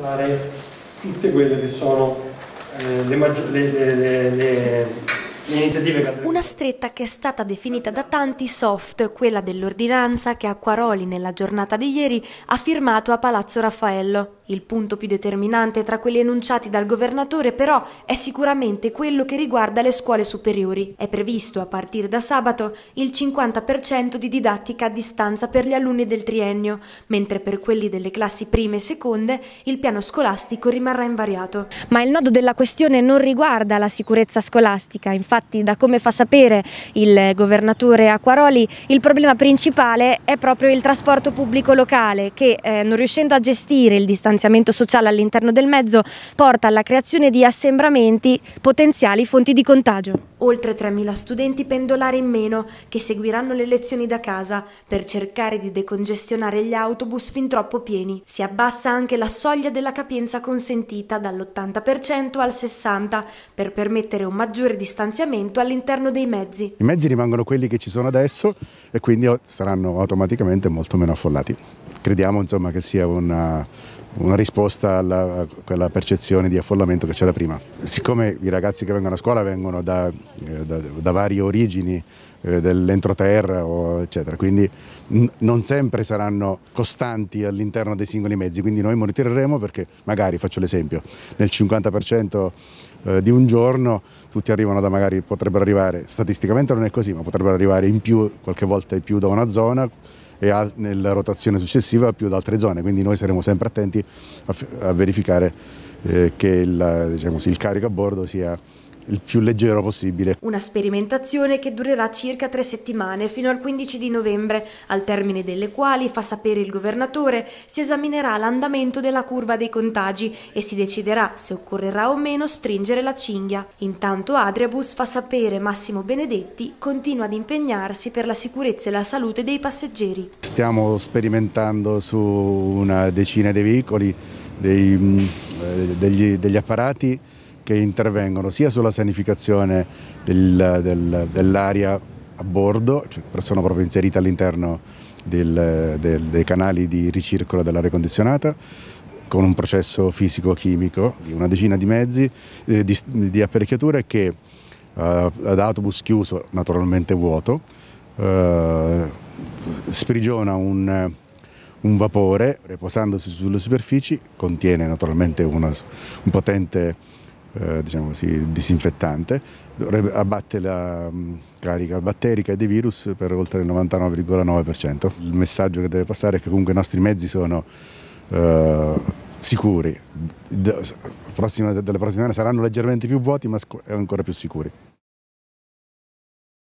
dare tutte quelle che sono eh, le, le, le, le una stretta che è stata definita da tanti soft, quella dell'ordinanza che Acquaroli nella giornata di ieri ha firmato a Palazzo Raffaello. Il punto più determinante tra quelli enunciati dal governatore però è sicuramente quello che riguarda le scuole superiori. È previsto a partire da sabato il 50% di didattica a distanza per gli alunni del triennio, mentre per quelli delle classi prime e seconde il piano scolastico rimarrà invariato. Ma il nodo della questione non riguarda la sicurezza scolastica, infatti da come fa sapere il governatore Acquaroli il problema principale è proprio il trasporto pubblico locale che eh, non riuscendo a gestire il distanziamento distanziamento sociale all'interno del mezzo porta alla creazione di assembramenti potenziali fonti di contagio. Oltre 3.000 studenti pendolari in meno che seguiranno le lezioni da casa per cercare di decongestionare gli autobus fin troppo pieni. Si abbassa anche la soglia della capienza consentita dall'80% al 60% per permettere un maggiore distanziamento all'interno dei mezzi. I mezzi rimangono quelli che ci sono adesso e quindi saranno automaticamente molto meno affollati crediamo insomma, che sia una, una risposta alla, a quella percezione di affollamento che c'era prima. Siccome i ragazzi che vengono a scuola vengono da, eh, da, da varie origini eh, dell'entroterra eccetera, quindi non sempre saranno costanti all'interno dei singoli mezzi, quindi noi monitoreremo perché magari, faccio l'esempio, nel 50% eh, di un giorno tutti arrivano da magari, potrebbero arrivare, statisticamente non è così, ma potrebbero arrivare in più, qualche volta in più da una zona, e a, nella rotazione successiva più ad altre zone, quindi noi saremo sempre attenti a, a verificare eh, che il, diciamo, il carico a bordo sia il più leggero possibile. Una sperimentazione che durerà circa tre settimane fino al 15 di novembre, al termine delle quali, fa sapere il governatore, si esaminerà l'andamento della curva dei contagi e si deciderà se occorrerà o meno stringere la cinghia. Intanto Adriabus fa sapere Massimo Benedetti continua ad impegnarsi per la sicurezza e la salute dei passeggeri. Stiamo sperimentando su una decina di veicoli, dei, mm, eh, degli, degli apparati che intervengono sia sulla sanificazione del, del, dell'area a bordo, cioè persone proprio inserite all'interno dei canali di ricircolo dell'aria condizionata, con un processo fisico-chimico di una decina di mezzi, eh, di, di, apparecchiature che eh, ad autobus chiuso, naturalmente vuoto, eh, sprigiona un, un, vapore riposandosi sulle superfici, contiene naturalmente una, un potente eh, diciamo così, disinfettante, abbatte la mm, carica batterica dei virus per oltre il 99,9%. Il messaggio che deve passare è che comunque i nostri mezzi sono eh, sicuri, D prossima, dalle prossime settimane saranno leggermente più vuoti ma ancora più sicuri.